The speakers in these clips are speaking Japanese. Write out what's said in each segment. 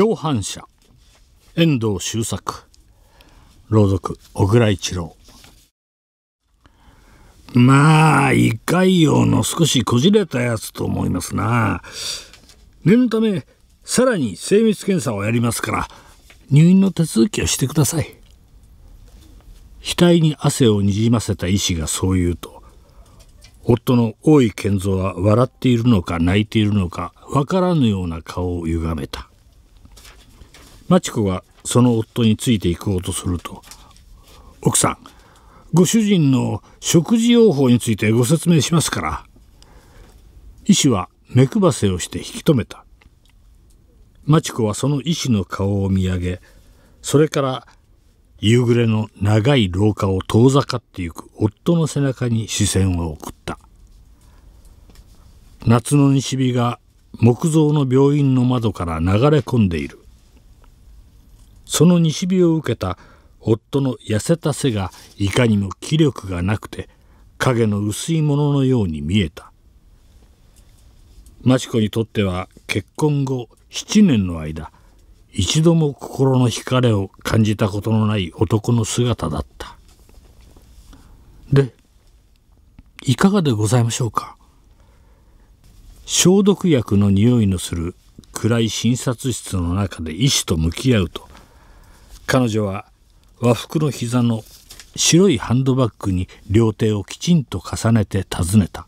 共犯者遠藤周作朗読小倉一郎まあ胃潰瘍の少しこじれたやつと思いますな念のためさらに精密検査をやりますから入院の手続きをしてください額に汗をにじませた医師がそう言うと夫の大井健三は笑っているのか泣いているのかわからぬような顔をゆがめたマチ子がその夫についていこうとすると奥さんご主人の食事用法についてご説明しますから医師は目配せをして引き止めたマチ子はその医師の顔を見上げそれから夕暮れの長い廊下を遠ざかってゆく夫の背中に視線を送った夏の西日が木造の病院の窓から流れ込んでいるその西日を受けた夫の痩せた背がいかにも気力がなくて影の薄いもののように見えた町子にとっては結婚後7年の間一度も心の光れを感じたことのない男の姿だったでいかがでございましょうか消毒薬の匂いのする暗い診察室の中で医師と向き合うと彼女は和服の膝の白いハンドバッグに両手をきちんと重ねて尋ねた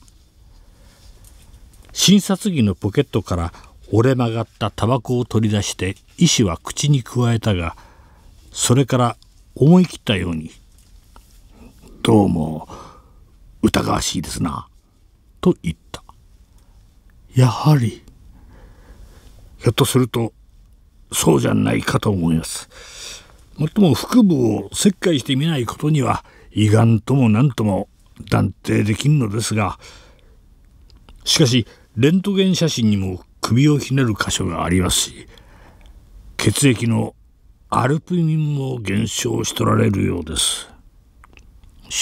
診察着のポケットから折れ曲がったタバコを取り出して医師は口にくわえたがそれから思い切ったように「どうも疑わしいですな」と言ったやはりひょっとするとそうじゃないかと思いますもっとも腹部を切開してみないことには胃がんとも何とも断定できんのですがしかしレントゲン写真にも首をひねる箇所がありますし血液のアルプミンも減少しとられるようです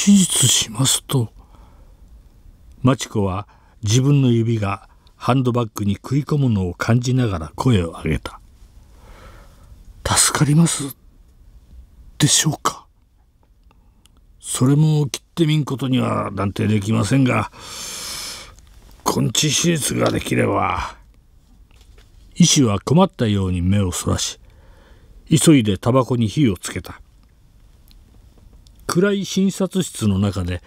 手術しますとマチ子は自分の指がハンドバッグに食い込むのを感じながら声を上げた「助かります」でしょうかそれも切ってみんことには断定できませんが根治手術ができれば医師は困ったように目をそらし急いでタバコに火をつけた暗い診察室の中で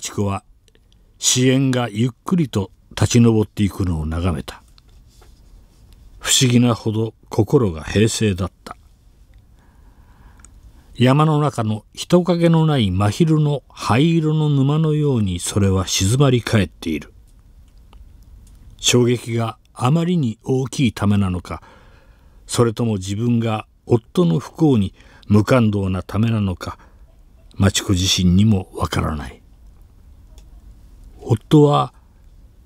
知子は支援がゆっくりと立ち上っていくのを眺めた不思議なほど心が平静だった山の中の人影のない真昼の灰色の沼のようにそれは静まり返っている衝撃があまりに大きいためなのかそれとも自分が夫の不幸に無感動なためなのか町子自身にもわからない夫は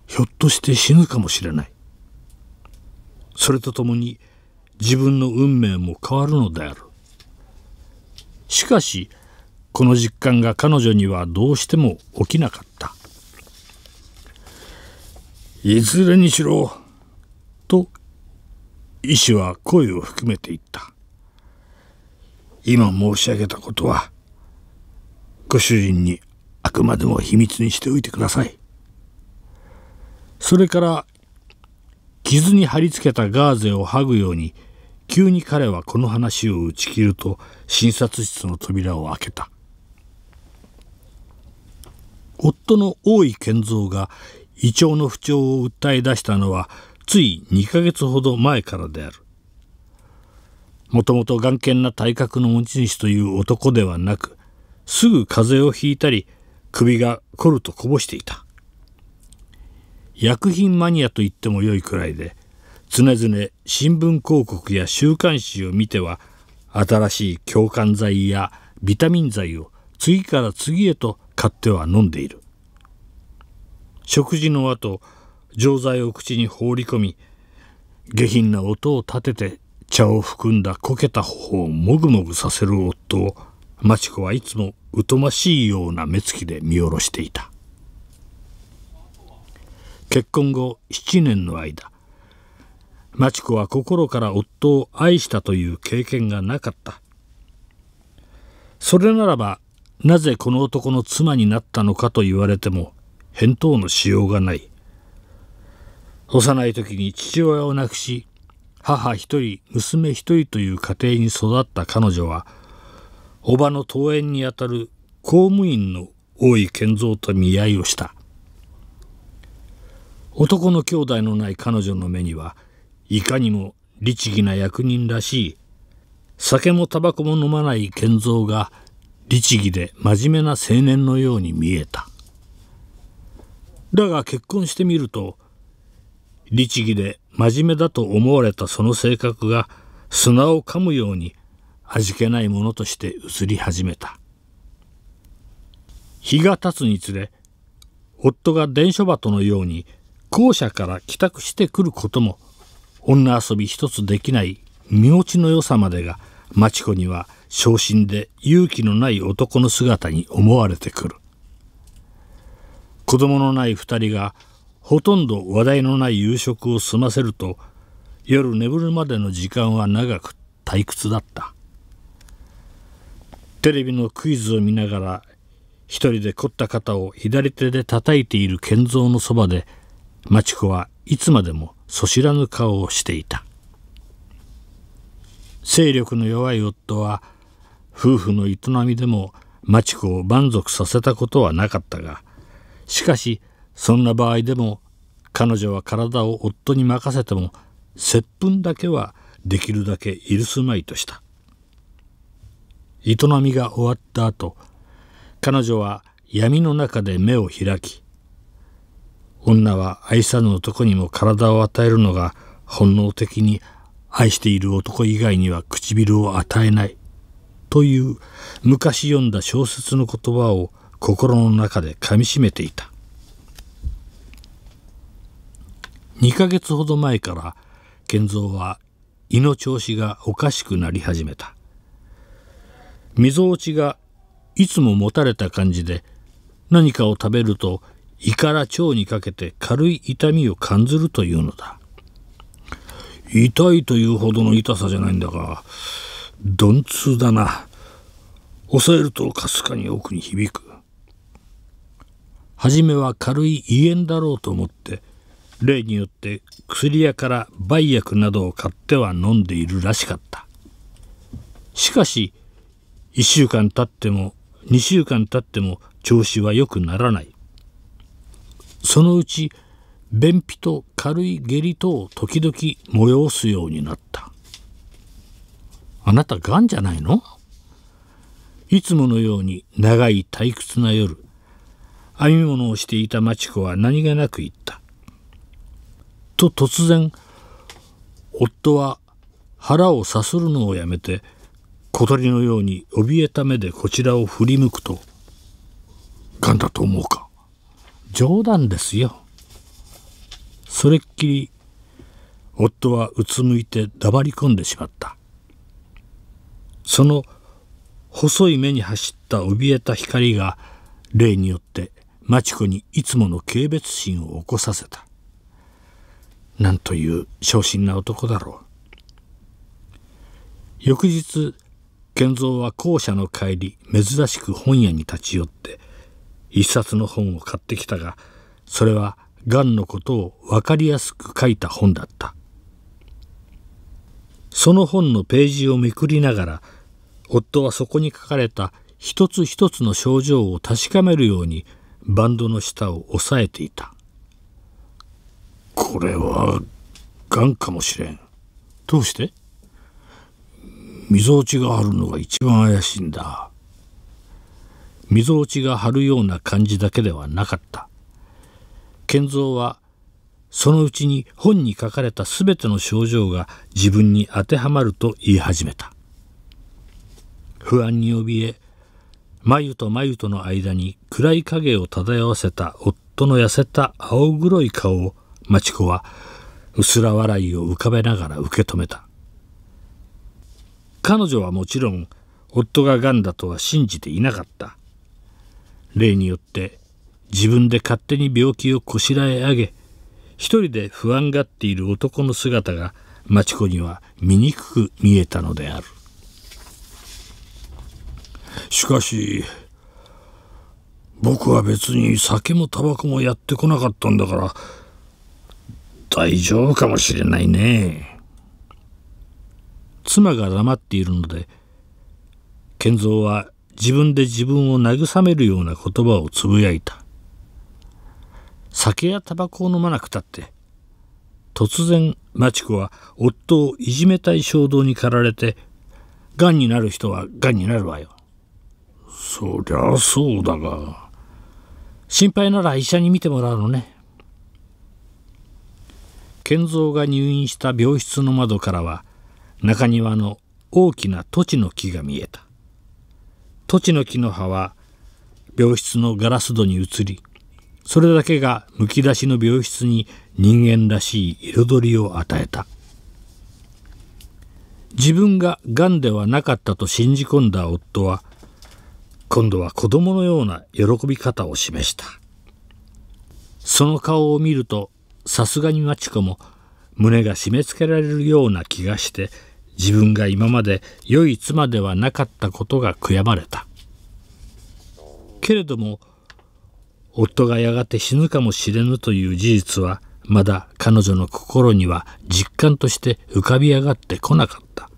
ひょっとして死ぬかもしれないそれとともに自分の運命も変わるのであるしかしこの実感が彼女にはどうしても起きなかったいずれにしろと医師は声を含めて言った今申し上げたことはご主人にあくまでも秘密にしておいてくださいそれから傷に貼り付けたガーゼを剥ぐように急に彼はこの話を打ち切ると診察室の扉を開けた夫の大井健三が胃腸の不調を訴え出したのはつい2ヶ月ほど前からであるもともと眼見な体格の持ち主という男ではなくすぐ風邪をひいたり首が凝るとこぼしていた薬品マニアと言ってもよいくらいで常々新聞広告や週刊誌を見ては新しい強姦剤やビタミン剤を次から次へと買っては飲んでいる食事の後錠剤を口に放り込み下品な音を立てて茶を含んだこけた頬をもぐもぐさせる夫を町子はいつも疎ましいような目つきで見下ろしていた結婚後7年の間町子は心から夫を愛したという経験がなかったそれならばなぜこの男の妻になったのかと言われても返答のしようがない幼い時に父親を亡くし母一人娘一人という家庭に育った彼女は叔母の登園にあたる公務員の大井健三と見合いをした男の兄弟のない彼女の目にはいかにも律儀な役人らしい酒もタバコも飲まない賢三が律儀で真面目な青年のように見えただが結婚してみると律儀で真面目だと思われたその性格が砂を噛むように味気ないものとして移り始めた日が経つにつれ夫が伝書鳩のように校舎から帰宅してくることも女遊び一つできない身持ちの良さまでが町子には昇進で勇気のない男の姿に思われてくる子供のない二人がほとんど話題のない夕食を済ませると夜眠るまでの時間は長く退屈だったテレビのクイズを見ながら一人で凝った肩を左手で叩いている賢三のそばで町子はいつまでもそしらぬ顔をしていた勢力の弱い夫は夫婦の営みでも町子を満足させたことはなかったがしかしそんな場合でも彼女は体を夫に任せても接吻だけはできるだけ許すまいとした営みが終わった後彼女は闇の中で目を開き女は愛さぬ男にも体を与えるのが本能的に愛している男以外には唇を与えないという昔読んだ小説の言葉を心の中でかみしめていた2ヶ月ほど前から賢三は胃の調子がおかしくなり始めた溝落ちがいつも持たれた感じで何かを食べると胃から腸にかけて軽い痛みを感じるというのだ痛いというほどの痛さじゃないんだが鈍痛だな抑えるとかすかに奥に響く初めは軽い胃炎だろうと思って例によって薬屋から梅薬などを買っては飲んでいるらしかったしかし1週間経っても2週間経っても調子は良くならないそのうち便秘と軽い下痢とを時々催すようになったあなたがんじゃないのいつものように長い退屈な夜編み物をしていた町子は何気なく言ったと突然夫は腹をさするのをやめて小鳥のように怯えた目でこちらを振り向くと「がんだと思うか?」冗談ですよ。それっきり夫はうつむいて黙り込んでしまった。その細い目に走った怯えた光が例によって町子にいつもの軽蔑心を起こさせた。なんという昇進な男だろう。翌日、賢三は校舎の帰り、珍しく本屋に立ち寄って、一冊の本を買ってきたがそれは癌のことをわかりやすく書いた本だったその本のページをめくりながら夫はそこに書かれた一つ一つの症状を確かめるようにバンドの下を押さえていた「これは癌かもしれん」「どうして?」「溝落ちがあるのが一番怪しいんだ」溝落ちが張るような感じだけではなかった賢三はそのうちに本に書かれた全ての症状が自分に当てはまると言い始めた不安に怯え眉と眉との間に暗い影を漂わせた夫の痩せた青黒い顔を町子は薄ら笑いを浮かべながら受け止めた彼女はもちろん夫が癌だとは信じていなかった例によって自分で勝手に病気をこしらえ上げ一人で不安がっている男の姿が町子には醜く見えたのであるしかし僕は別に酒もタバコもやってこなかったんだから大丈夫かもしれないね妻が黙っているので賢三は自分で自分を慰めるような言葉をつぶやいた酒やタバコを飲まなくたって突然マチ子は夫をいじめたい衝動に駆られてがんになる人はがんになるわよそりゃそうだが心配なら医者に診てもらうのね健三が入院した病室の窓からは中庭の大きな土地の木が見えた土地の木の葉は病室のガラス戸に移りそれだけがむき出しの病室に人間らしい彩りを与えた自分ががんではなかったと信じ込んだ夫は今度は子供のような喜び方を示したその顔を見るとさすがにマチ子も胸が締め付けられるような気がして自分が今まで良い妻ではなかったことが悔やまれたけれども夫がやがて死ぬかもしれぬという事実はまだ彼女の心には実感として浮かび上がってこなかった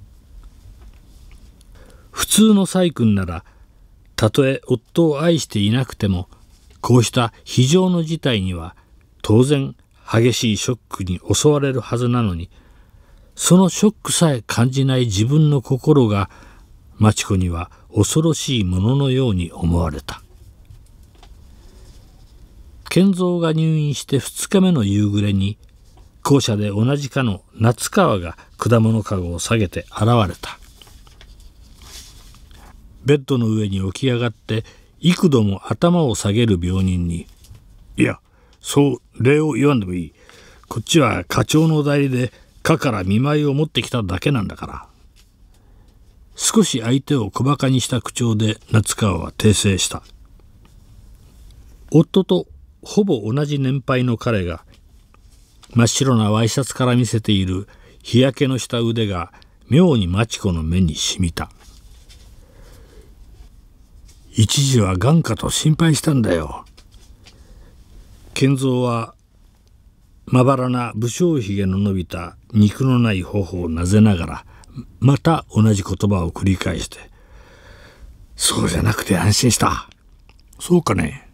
普通の細君ならたとえ夫を愛していなくてもこうした非常の事態には当然激しいショックに襲われるはずなのにそのショックさえ感じない自分の心が町子には恐ろしいもののように思われた賢三が入院して2日目の夕暮れに校舎で同じかの夏川が果物籠を下げて現れたベッドの上に起き上がって幾度も頭を下げる病人に「いやそう礼を言わんでもいいこっちは課長の代理でかから見舞いを持ってきただけなんだから少し相手を小馬鹿にした口調で夏川は訂正した夫とほぼ同じ年配の彼が真っ白なワイシャツから見せている日焼けのした腕が妙に知子の目にしみた一時は眼下と心配したんだよ賢三はまばらな武将髭の伸びた肉のない頬をなぜながらまた同じ言葉を繰り返して「そうじゃなくて安心した」「そうかね」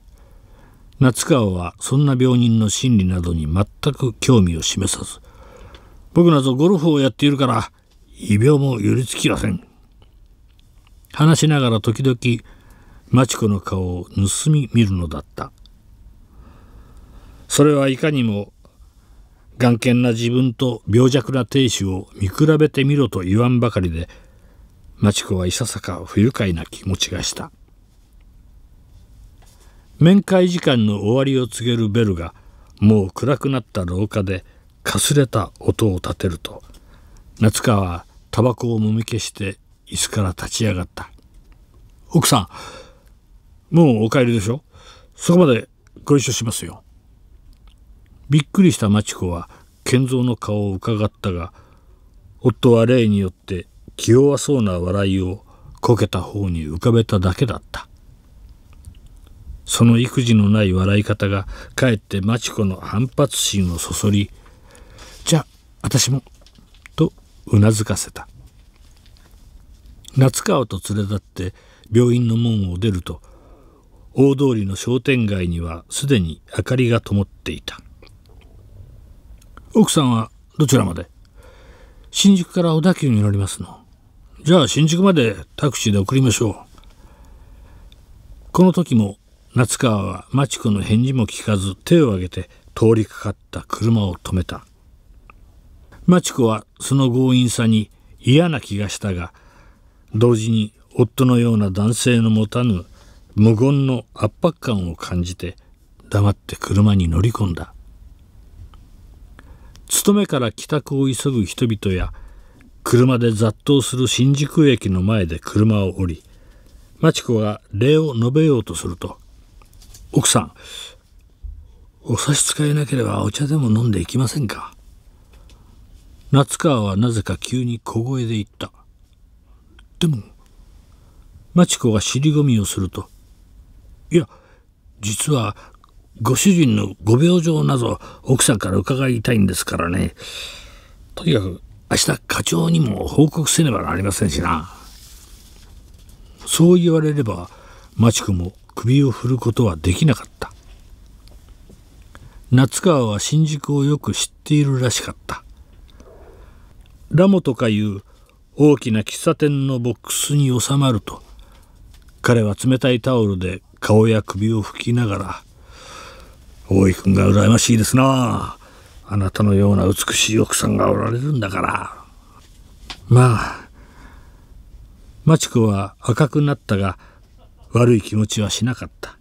夏川はそんな病人の心理などに全く興味を示さず「僕などゴルフをやっているから異病も寄りつきません」話しながら時々町子の顔を盗み見るのだったそれはいかにも眼見な自分と病弱な亭主を見比べてみろと言わんばかりで町子はいささか不愉快な気持ちがした面会時間の終わりを告げるベルがもう暗くなった廊下でかすれた音を立てると夏川はタバコをもみ消して椅子から立ち上がった奥さんもうお帰りでしょそこまでご一緒しますよびっくりした町子は賢三の顔をうかがったが夫は例によって気弱そうな笑いをこけた方に浮かべただけだったその育児のない笑い方がかえって町子の反発心をそそり「じゃあ私も」とうなずかせた夏川と連れ立って病院の門を出ると大通りの商店街にはすでに明かりが灯っていた奥さんはどちらまで新宿から小田急に乗りますのじゃあ新宿までタクシーで送りましょうこの時も夏川は町子の返事も聞かず手を挙げて通りかかった車を止めた町子はその強引さに嫌な気がしたが同時に夫のような男性の持たぬ無言の圧迫感を感じて黙って車に乗り込んだ勤めから帰宅を急ぐ人々や車で雑踏する新宿駅の前で車を降り町子が礼を述べようとすると「奥さんお差し支えなければお茶でも飲んでいきませんか?」夏川はなぜか急に小声で言ったでも町子が尻込みをすると「いや実はご主人のご病状など奥さんから伺いたいんですからねとにかく明日課長にも報告せねばなりませんしなそう言われれば町子も首を振ることはできなかった夏川は新宿をよく知っているらしかったラモとかいう大きな喫茶店のボックスに収まると彼は冷たいタオルで顔や首を拭きながら大井君が羨ましいですなあなたのような美しい奥さんがおられるんだからまあ町子は赤くなったが悪い気持ちはしなかった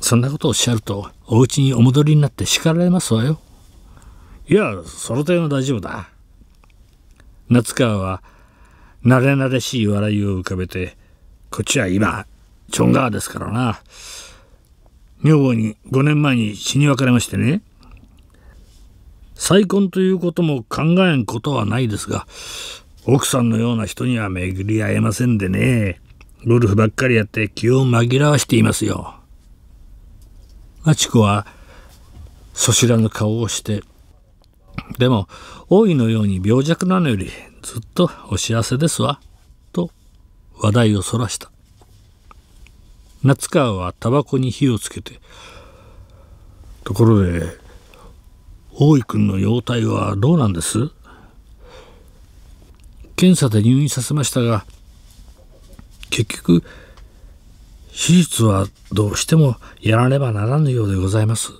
そんなことをおっしゃるとお家にお戻りになって叱られますわよいやその点は大丈夫だ夏川は慣れ慣れしい笑いを浮かべてこっちは今チョン川ですからな女房に5年前に死に別れましてね再婚ということも考えんことはないですが奥さんのような人には巡り合えませんでねゴルフばっかりやって気を紛らわしていますよ。あちこはそしらぬ顔をしてでも王位のように病弱なのよりずっとお幸せですわと話題をそらした。夏川はタバコに火をつけてところで大井君の容体はどうなんです検査で入院させましたが結局手術はどうしてもやらねばならぬようでございます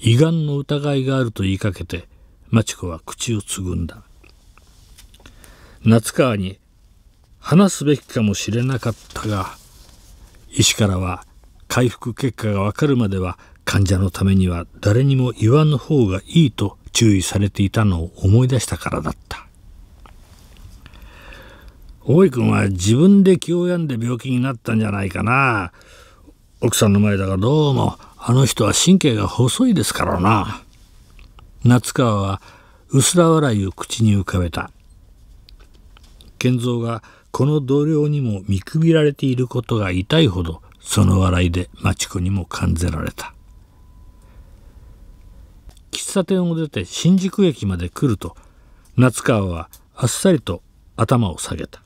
胃がんの疑いがあると言いかけて町子は口をつぐんだ夏川に話すべきかもしれなかったが医師からは回復結果が分かるまでは患者のためには誰にも言わぬ方がいいと注意されていたのを思い出したからだった大井君は自分で気を病んで病気になったんじゃないかな奥さんの前だがどうもあの人は神経が細いですからな夏川は薄ら笑いを口に浮かべた賢三がこの同僚にも見くびられていることが痛いほどその笑いで町子にも感じられた喫茶店を出て新宿駅まで来ると夏川はあっさりと頭を下げた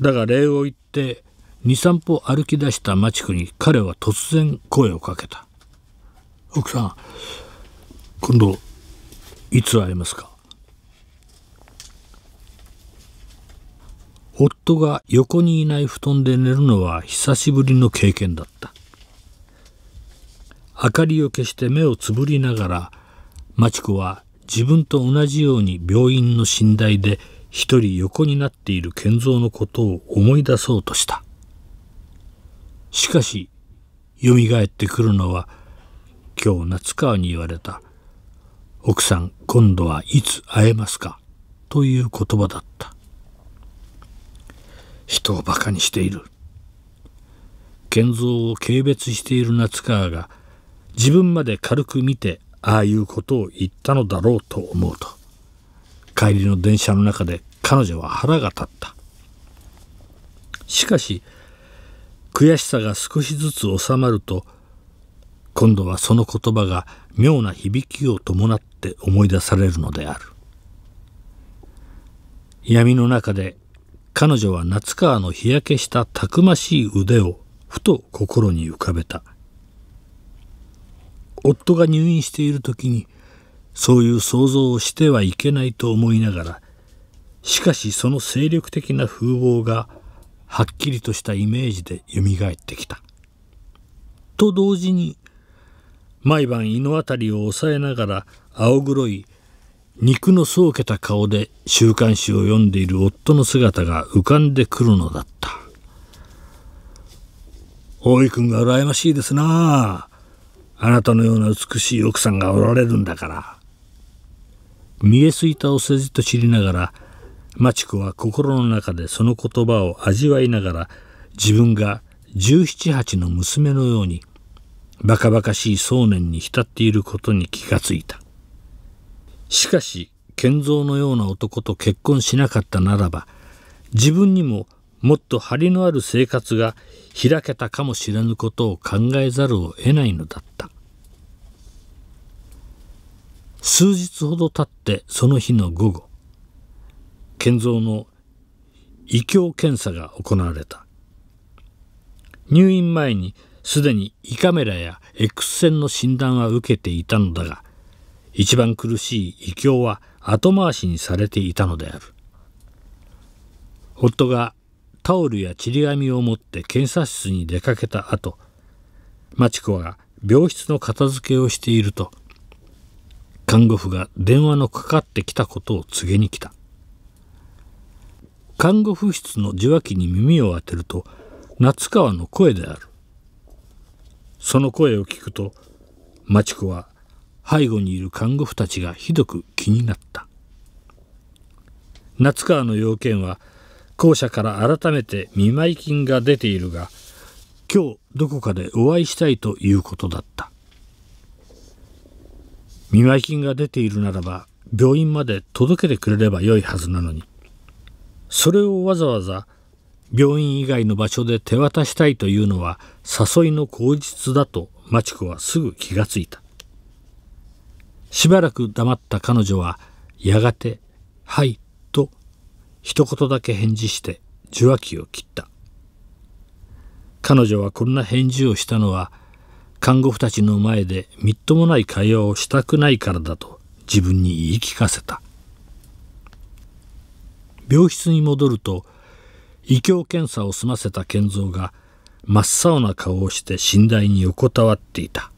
だが礼を言って23歩歩き出した町子に彼は突然声をかけた「奥さん今度いつ会えますか?」夫が横にいない布団で寝るのは久しぶりの経験だった明かりを消して目をつぶりながら町子は自分と同じように病院の寝台で一人横になっている健三のことを思い出そうとしたしかし蘇ってくるのは今日夏川に言われた「奥さん今度はいつ会えますか?」という言葉だった人をバカにしている賢三を軽蔑している夏川が自分まで軽く見てああいうことを言ったのだろうと思うと帰りの電車の中で彼女は腹が立ったしかし悔しさが少しずつ収まると今度はその言葉が妙な響きを伴って思い出されるのである闇の中で彼女は夏川の日焼けしたたくましい腕をふと心に浮かべた夫が入院している時にそういう想像をしてはいけないと思いながらしかしその精力的な風貌がはっきりとしたイメージでよみがえってきた。と同時に毎晩胃の辺りを押さえながら青黒い肉のそけた顔で週刊誌を読んでいる夫の姿が浮かんでくるのだった大井君が羨ましいですなあなたのような美しい奥さんがおられるんだから見えすいたお世辞と知りながら町子は心の中でその言葉を味わいながら自分が1 7八8の娘のようにバカバカしい壮年に浸っていることに気がついたしかし賢三のような男と結婚しなかったならば自分にももっと張りのある生活が開けたかもしれぬことを考えざるを得ないのだった数日ほど経ってその日の午後賢三の胃教検査が行われた入院前にすでに胃カメラや X 線の診断は受けていたのだが一番苦しい異教は後回しにされていたのである夫がタオルやちり紙を持って検査室に出かけた後町子が病室の片付けをしていると看護婦が電話のかかってきたことを告げに来た看護婦室の受話器に耳を当てると夏川の声であるその声を聞くと町子は背後にいる看護婦たちがひどく気になった夏川の要件は校舎から改めて見舞い金が出ているが今日どこかでお会いしたいということだった見舞い金が出ているならば病院まで届けてくれればよいはずなのにそれをわざわざ病院以外の場所で手渡したいというのは誘いの口実だと町子はすぐ気がついたしばらく黙った彼女はやがて「はい」と一言だけ返事して受話器を切った彼女はこんな返事をしたのは看護婦たちの前でみっともない会話をしたくないからだと自分に言い聞かせた病室に戻ると胃鏡検査を済ませた賢三が真っ青な顔をして寝台に横たわっていた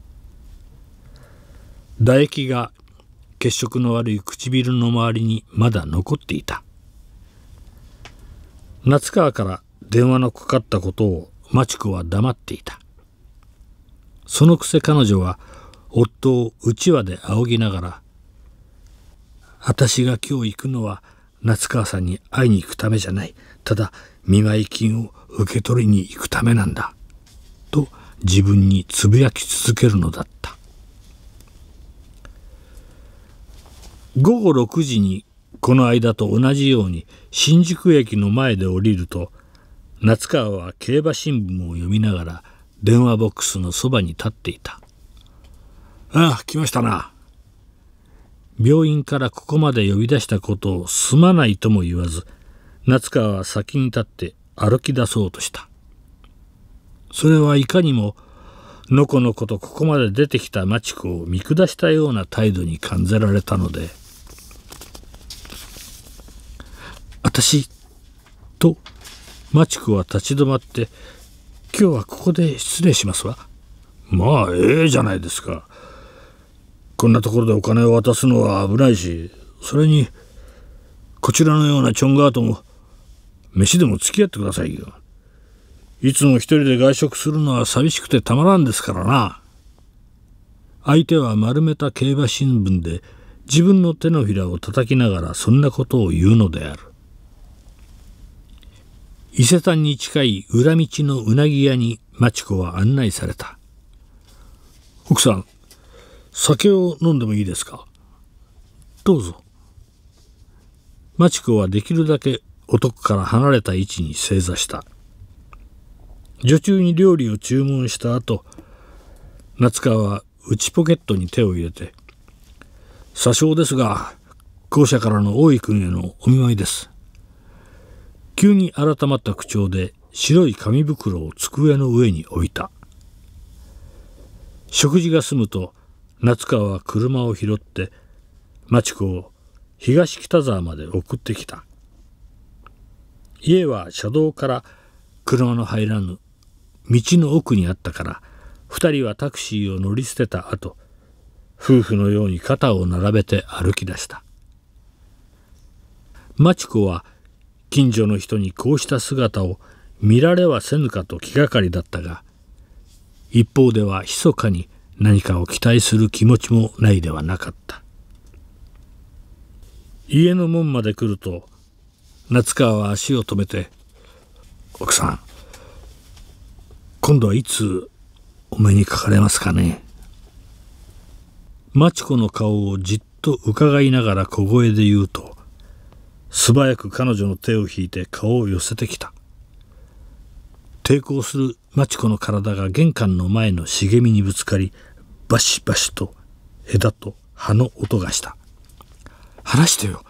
唾液が血色の悪い唇の周りにまだ残っていた夏川から電話のかかったことを町子は黙っていたそのくせ彼女は夫をうちわで仰ぎながら「私が今日行くのは夏川さんに会いに行くためじゃないただ見舞い金を受け取りに行くためなんだ」と自分につぶやき続けるのだった午後6時にこの間と同じように新宿駅の前で降りると夏川は競馬新聞を読みながら電話ボックスのそばに立っていた「ああ来ましたな」病院からここまで呼び出したことをすまないとも言わず夏川は先に立って歩き出そうとしたそれはいかにものこのことここまで出てきた町子を見下したような態度に感じられたので「私とマチクは立ち止まって今日はここで失礼しますわまあええじゃないですかこんなところでお金を渡すのは危ないしそれにこちらのようなチョンガートも飯でも付き合ってくださいよいつも一人で外食するのは寂しくてたまらんですからな相手は丸めた競馬新聞で自分の手のひらを叩きながらそんなことを言うのである伊勢丹に近い裏道のうなぎ屋に町子は案内された奥さん酒を飲んでもいいですかどうぞ町子はできるだけ男から離れた位置に正座した女中に料理を注文した後夏川は内ポケットに手を入れて「詐称ですが校舎からの大井君へのお見舞いです」急に改まった口調で白い紙袋を机の上に置いた食事が済むと夏川は車を拾って町子を東北沢まで送ってきた家は車道から車の入らぬ道の奥にあったから2人はタクシーを乗り捨てた後夫婦のように肩を並べて歩き出した町子は近所の人にこうした姿を見られはせぬかと気がかりだったが一方では密かに何かを期待する気持ちもないではなかった家の門まで来ると夏川は足を止めて「奥さん今度はいつお目にかかれますかね?」町子の顔をじっと伺いながら小声で言うと素早く彼女の手を引いて顔を寄せてきた抵抗するマチ子の体が玄関の前の茂みにぶつかりバシバシと枝と葉の音がした話してよ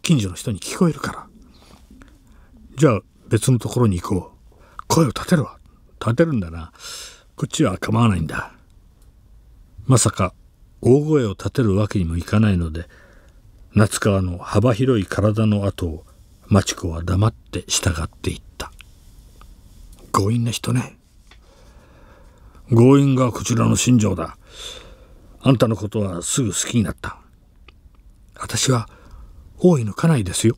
近所の人に聞こえるからじゃあ別のところに行こう声を立てるわ立てるんだなこっちは構わないんだまさか大声を立てるわけにもいかないので夏川の幅広い体の後を町子は黙って従っていった強引な人ね強引がこちらの新庄だあんたのことはすぐ好きになった私は大井の家内ですよ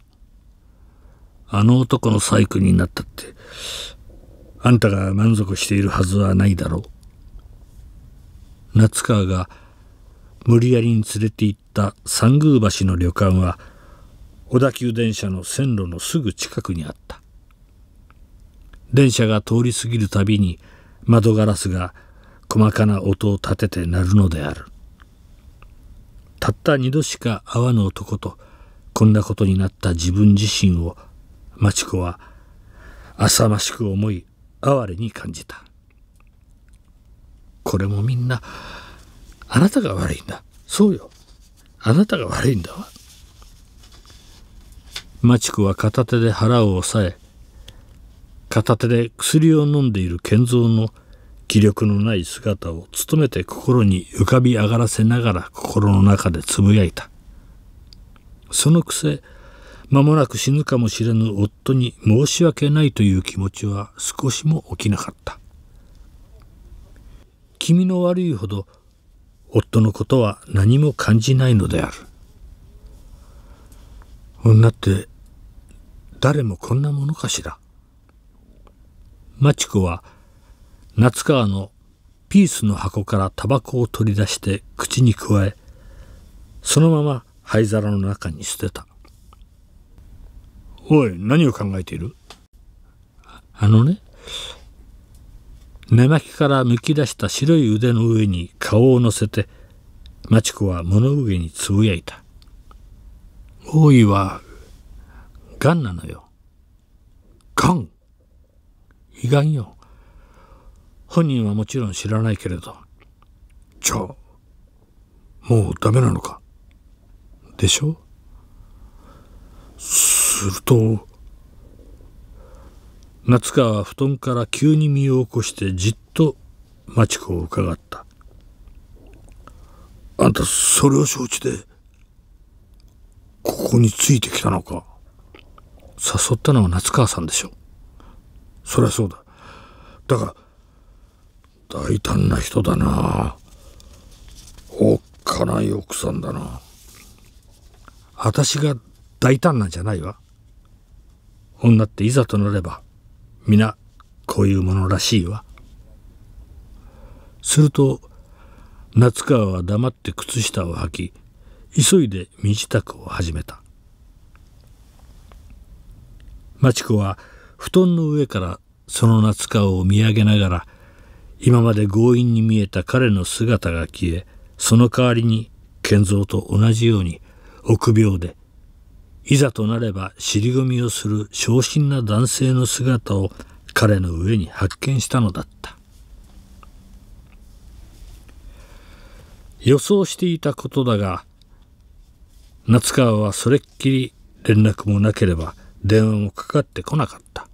あの男の細工になったってあんたが満足しているはずはないだろう夏川が無理やりに連れて行ったった三宮橋の旅館は小田急電車の線路のすぐ近くにあった電車が通り過ぎるたびに窓ガラスが細かな音を立てて鳴るのであるたった二度しか会わぬ男とこんなことになった自分自身を町子は浅ましく思い哀れに感じたこれもみんなあなたが悪いんだそうよあなたが悪いんだわ。マチクは片手で腹を押さえ片手で薬を飲んでいる賢三の気力のない姿を努めて心に浮かび上がらせながら心の中でつぶやいたそのくせ間もなく死ぬかもしれぬ夫に申し訳ないという気持ちは少しも起きなかった気味の悪いほど夫のことは何も感じないのである女って誰もこんなものかしらマチコは夏川のピースの箱からタバコを取り出して口にくわえそのまま灰皿の中に捨てた「おい何を考えている?」あのね寝巻きからむき出した白い腕の上に顔を乗せて町子は物上につぶやいた大井はがんなのよがん胃がんよ本人はもちろん知らないけれどじゃあもうダメなのかでしょすると夏川は布団から急に身を起こしてじっと町子を伺ったあんたそれを承知でここについてきたのか誘ったのは夏川さんでしょそりゃそうだだが大胆な人だなおっかない奥さんだな私が大胆なんじゃないわ女っていざとなれば皆こういうものらしいわ。すると夏川は黙って靴下を履き急いで身支度を始めた町子は布団の上からその夏川を見上げながら今まで強引に見えた彼の姿が消えその代わりに賢三と同じように臆病でいざとなれば尻込みをする昇進な男性の姿を彼の上に発見したのだった予想していたことだが夏川はそれっきり連絡もなければ電話もかかってこなかった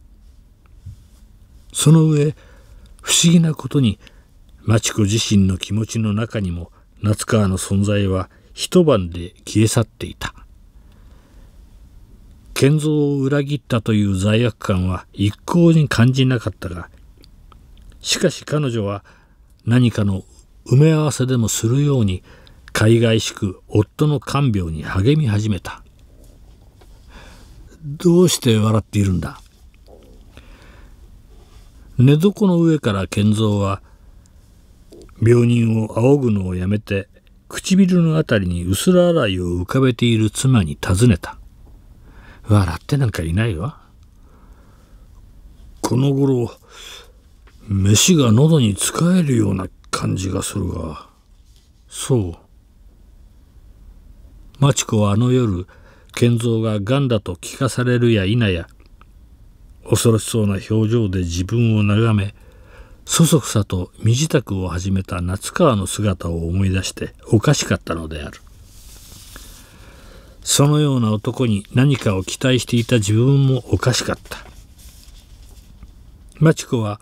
その上不思議なことに町子自身の気持ちの中にも夏川の存在は一晩で消え去っていた賢三を裏切ったという罪悪感は一向に感じなかったがしかし彼女は何かの埋め合わせでもするように海外しく夫の看病に励み始めたどうして笑っているんだ寝床の上から賢三は病人を仰ぐのをやめて唇の辺りに薄ら洗いを浮かべている妻に尋ねた笑ってなんかいないわこの頃飯が喉に使えるような感じがするがそうマチ子はあの夜賢三が癌だと聞かされるや否や恐ろしそうな表情で自分を眺めそそくさと身支度を始めた夏川の姿を思い出しておかしかったのであるそのような男に何かを期待していた自分もおかしかったマチコは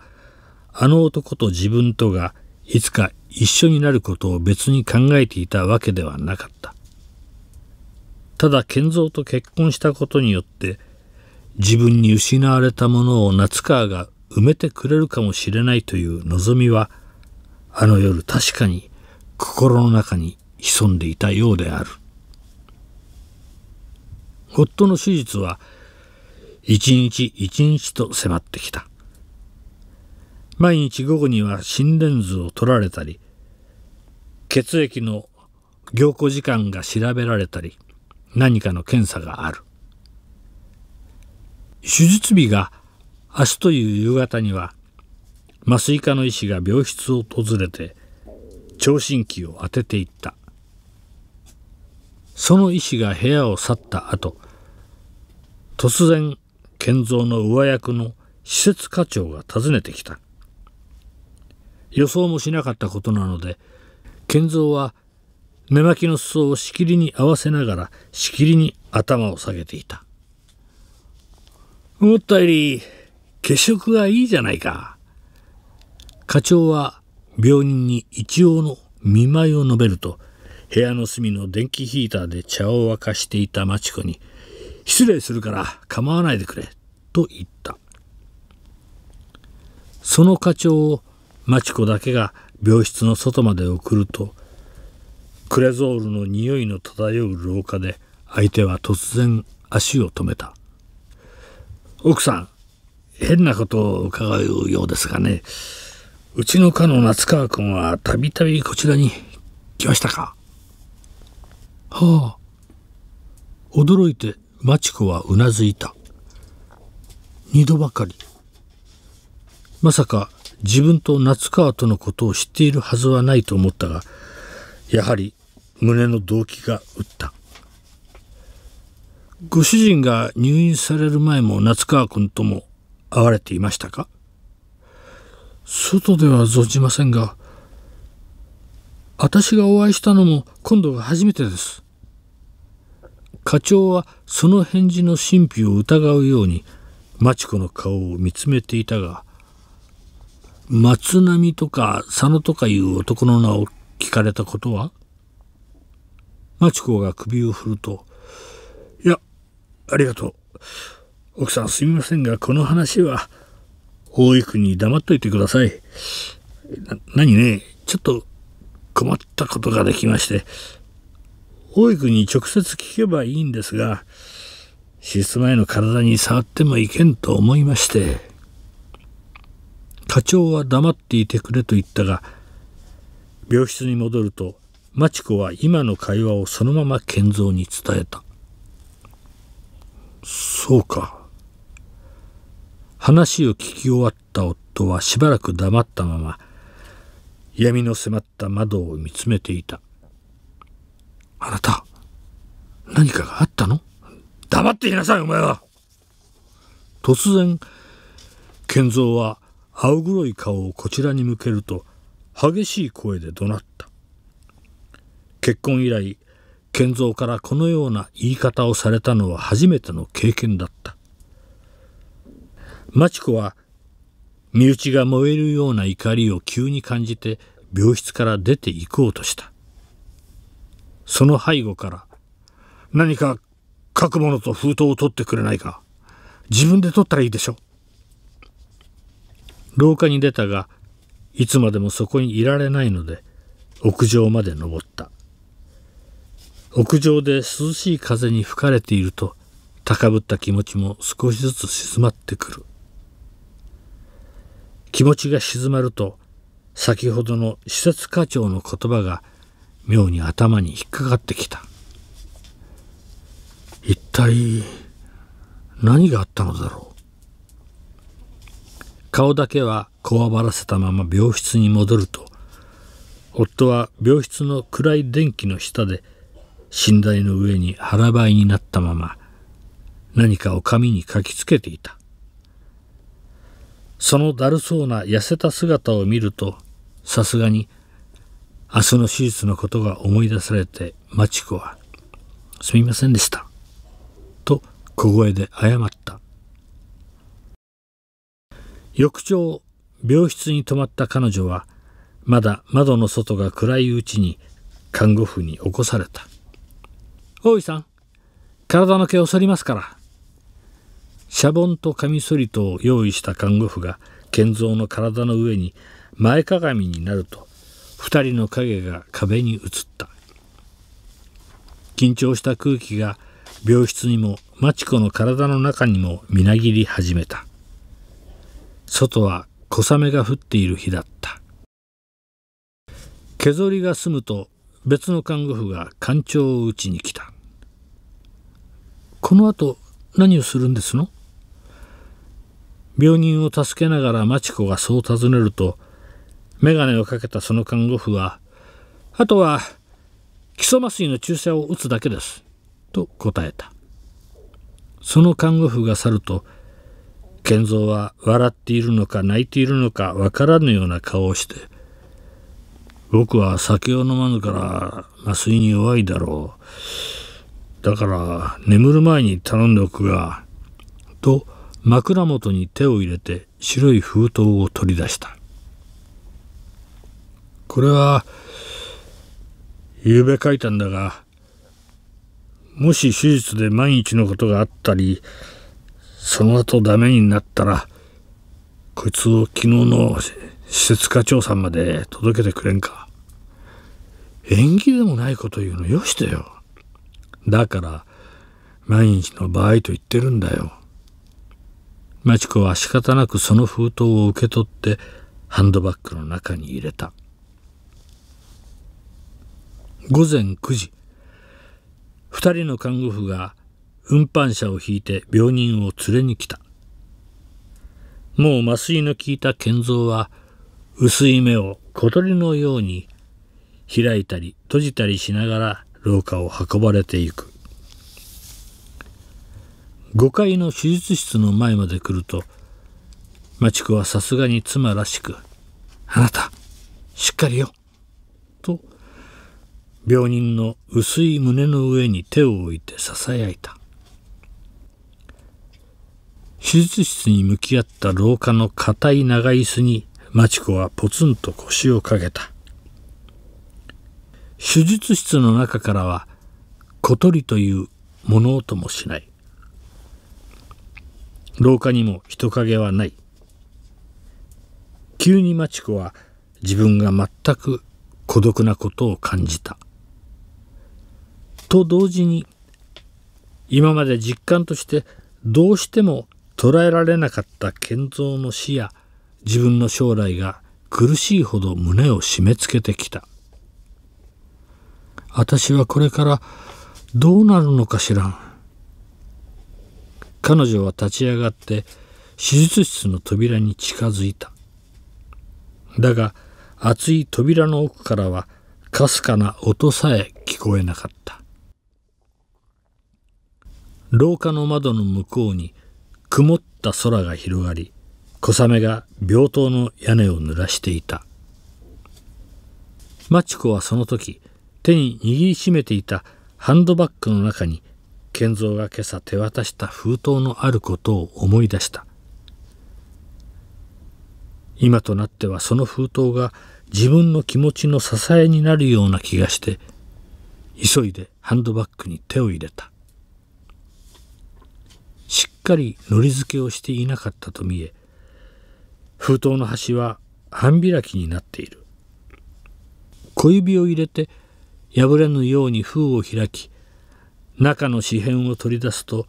あの男と自分とがいつか一緒になることを別に考えていたわけではなかったただ賢三と結婚したことによって自分に失われたものを夏川が埋めてくれるかもしれないという望みはあの夜確かに心の中に潜んでいたようである夫の手術は一日一日と迫ってきた毎日午後には心電図を取られたり血液の凝固時間が調べられたり何かの検査がある手術日が明日という夕方には麻酔科の医師が病室を訪れて聴診器を当てていったその医師が部屋を去った後突然賢三の上役の施設課長が訪ねてきた予想もしなかったことなので賢三は寝巻きの裾をしきりに合わせながらしきりに頭を下げていた思ったより血色がいいじゃないか課長は病人に一応の見舞いを述べると部屋の隅の電気ヒーターで茶を沸かしていた町子に失礼するから構わないでくれ」と言ったその課長を町子だけが病室の外まで送るとクレゾールの匂いの漂う廊下で相手は突然足を止めた奥さん変なことを伺うようですがねうちの課の夏川君はたびたびこちらに来ましたかはあ驚いて町子はうなずいた。二度ばかり。まさか自分と夏川とのことを知っているはずはないと思ったが、やはり胸の動悸が打った。ご主人が入院される前も夏川君とも会われていましたか外では存じませんが、私がお会いしたのも今度が初めてです。課長はその返事の神秘を疑うように町子の顔を見つめていたが松波とか佐野とかいう男の名を聞かれたことは町子が首を振ると「いやありがとう奥さんすみませんがこの話は大井君に黙っといてください」な何ねちょっと困ったことができまして保育に直接聞けばいいんですが、手術前の体に触ってもいけんと思いまして、課長は黙っていてくれと言ったが、病室に戻ると、マチコは今の会話をそのまま賢三に伝えた。そうか。話を聞き終わった夫はしばらく黙ったまま、闇の迫った窓を見つめていた。あなた、何かがあったの黙っていなさい、お前は突然、賢三は青黒い顔をこちらに向けると、激しい声で怒鳴った。結婚以来、賢三からこのような言い方をされたのは初めての経験だった。町子は、身内が燃えるような怒りを急に感じて、病室から出て行こうとした。その背後から、何か書くものと封筒を取ってくれないか。自分で取ったらいいでしょ。廊下に出たが、いつまでもそこにいられないので、屋上まで登った。屋上で涼しい風に吹かれていると、高ぶった気持ちも少しずつ静まってくる。気持ちが静まると、先ほどの施設課長の言葉が妙に頭に引っかかってきた一体何があったのだろう顔だけはこわばらせたまま病室に戻ると夫は病室の暗い電気の下で寝台の上に腹ばいになったまま何かを紙に書きつけていたそのだるそうな痩せた姿を見るとさすがに明日の手術のことが思い出されてマチコは「すみませんでした」と小声で謝った翌朝病室に泊まった彼女はまだ窓の外が暗いうちに看護婦に起こされた「大井さん体の毛を剃りますから」シャボンとカミソリとを用意した看護婦が賢三の体の上に前かがみになると二人の影が壁に映った緊張した空気が病室にもマチ子の体の中にもみなぎり始めた外は小雨が降っている日だった削りが済むと別の看護婦が館長を打ちに来たこの後何をするんですの病人を助けながら町子がそう尋ねると眼鏡をかけたその看護婦は、あとは、基礎麻酔の注射を打つだけです。と答えた。その看護婦が去ると、賢三は笑っているのか泣いているのかわからぬような顔をして、僕は酒を飲まぬから麻酔に弱いだろう。だから眠る前に頼んでおくが、と枕元に手を入れて白い封筒を取り出した。これは、昨べ書いたんだが、もし手術で万一のことがあったり、その後ダメになったら、こいつを昨日の施設課長さんまで届けてくれんか。縁起でもないこと言うのよしてよ。だから、毎日の場合と言ってるんだよ。町子は仕方なくその封筒を受け取って、ハンドバッグの中に入れた。午前9時2人の看護婦が運搬車を引いて病人を連れに来たもう麻酔の効いた賢三は薄い目を小鳥のように開いたり閉じたりしながら廊下を運ばれていく5階の手術室の前まで来ると町子はさすがに妻らしく「あなたしっかりよ病人の薄い胸の上に手を置いてささやいた手術室に向き合った廊下の硬い長椅子に町子はポツンと腰をかけた手術室の中からは小鳥という物音もしない廊下にも人影はない急に町子は自分が全く孤独なことを感じたと同時に今まで実感としてどうしても捉えられなかった賢三の死や自分の将来が苦しいほど胸を締め付けてきた私はこれからどうなるのかしらん彼女は立ち上がって手術室の扉に近づいただが厚い扉の奥からはかすかな音さえ聞こえなかった廊下の窓の向こうに曇った空が広がり小雨が病棟の屋根を濡らしていたマチ子はその時手に握りしめていたハンドバッグの中に賢三が今朝手渡した封筒のあることを思い出した今となってはその封筒が自分の気持ちの支えになるような気がして急いでハンドバッグに手を入れたかり糊付けをしていなかったと見え封筒の端は半開きになっている小指を入れて破れぬように封を開き中の紙片を取り出すと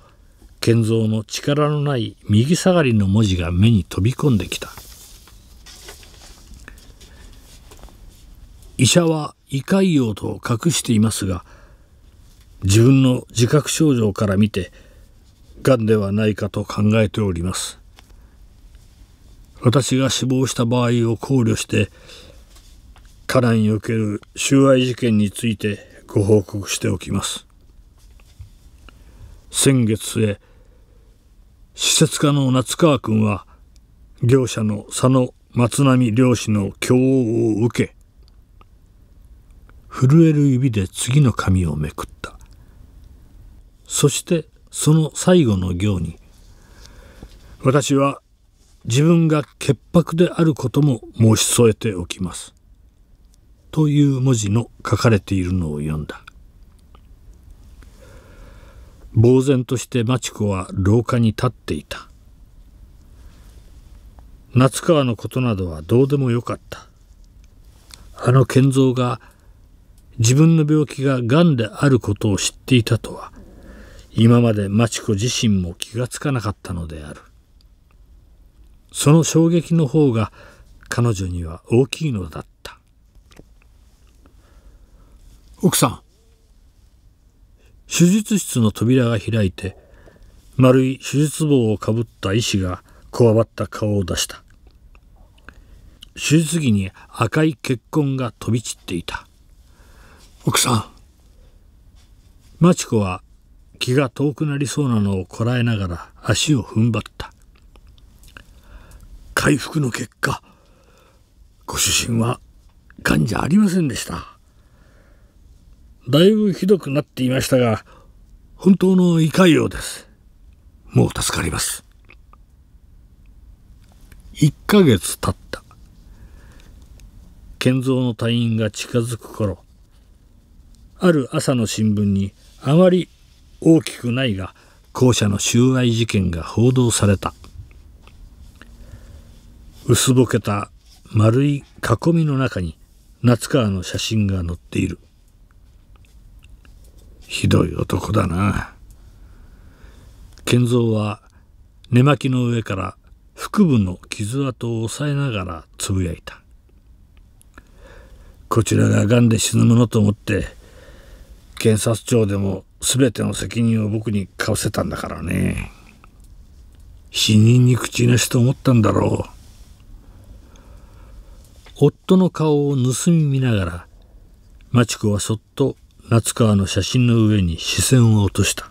賢三の力のない右下がりの文字が目に飛び込んできた医者は胃潰瘍と隠していますが自分の自覚症状から見て癌ではないかと考えております私が死亡した場合を考慮して家内における収賄事件についてご報告しておきます先月末施設課の夏川君は業者の佐野松波漁師の供応を受け震える指で次の紙をめくったそしてその最後の行に「私は自分が潔白であることも申し添えておきます」という文字の書かれているのを読んだ呆然として知子は廊下に立っていた夏川のことなどはどうでもよかったあの賢三が自分の病気が癌であることを知っていたとは今まで町子自身も気がつかなかったのであるその衝撃の方が彼女には大きいのだった奥さん手術室の扉が開いて丸い手術帽をかぶった医師がこわばった顔を出した手術着に赤い血痕が飛び散っていた奥さん町子は気が遠くなりそうなのをこらえながら足を踏ん張った回復の結果ご主人は癌じゃありませんでしただいぶひどくなっていましたが本当の胃潰瘍ですもう助かります1ヶ月経った建造の隊員が近づく頃ある朝の新聞にあまり大きくないが後者の収賄事件が報道された薄ぼけた丸い囲みの中に夏川の写真が載っているひどい男だな賢三は寝巻きの上から腹部の傷跡を押さえながらつぶやいたこちらが癌で死ぬものと思って検察庁でも全ての責任を僕にかぶせたんだからね。死人に口なしと思ったんだろう。夫の顔を盗み見ながら、真知子はそっと夏川の写真の上に視線を落とした。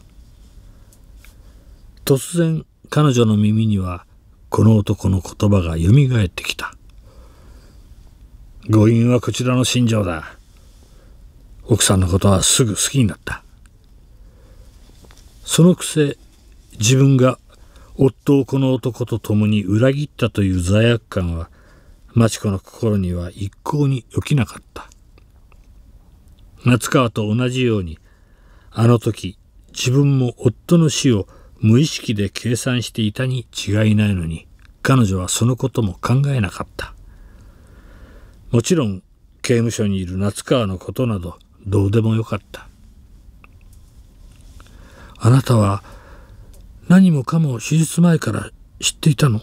突然、彼女の耳には、この男の言葉が蘇ってきた。誤飲はこちらの心情だ。奥さんのことはすぐ好きになった。そのくせ自分が夫をこの男と共に裏切ったという罪悪感は町子の心には一向に起きなかった夏川と同じようにあの時自分も夫の死を無意識で計算していたに違いないのに彼女はそのことも考えなかったもちろん刑務所にいる夏川のことなどどうでもよかったあなたは何もかも手術前から知っていたの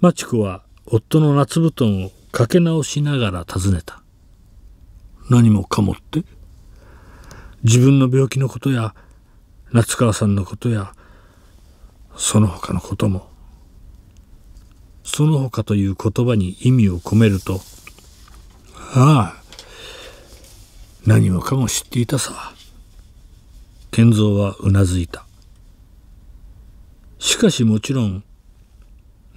マチコは夫の夏布団をかけ直しながら尋ねた何もかもって自分の病気のことや夏川さんのことやその他のこともその他という言葉に意味を込めるとああ何もかも知っていたさ賢三はうなずいたしかしもちろん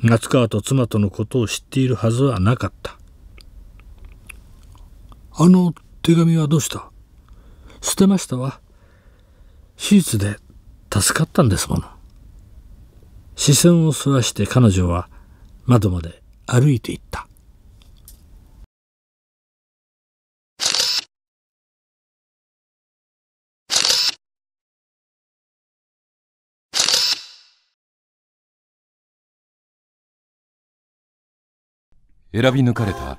夏川と妻とのことを知っているはずはなかったあの手紙はどうした捨てましたわ手術で助かったんですもの視線をそらして彼女は窓まで歩いていった選び抜かれた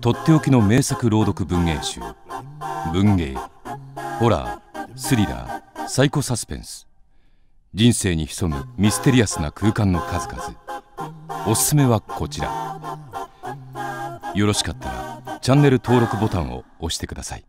とっておきの名作朗読文芸集文芸ホラースリラーサイコサスペンス人生に潜むミステリアスな空間の数々おすすめはこちらよろしかったらチャンネル登録ボタンを押してください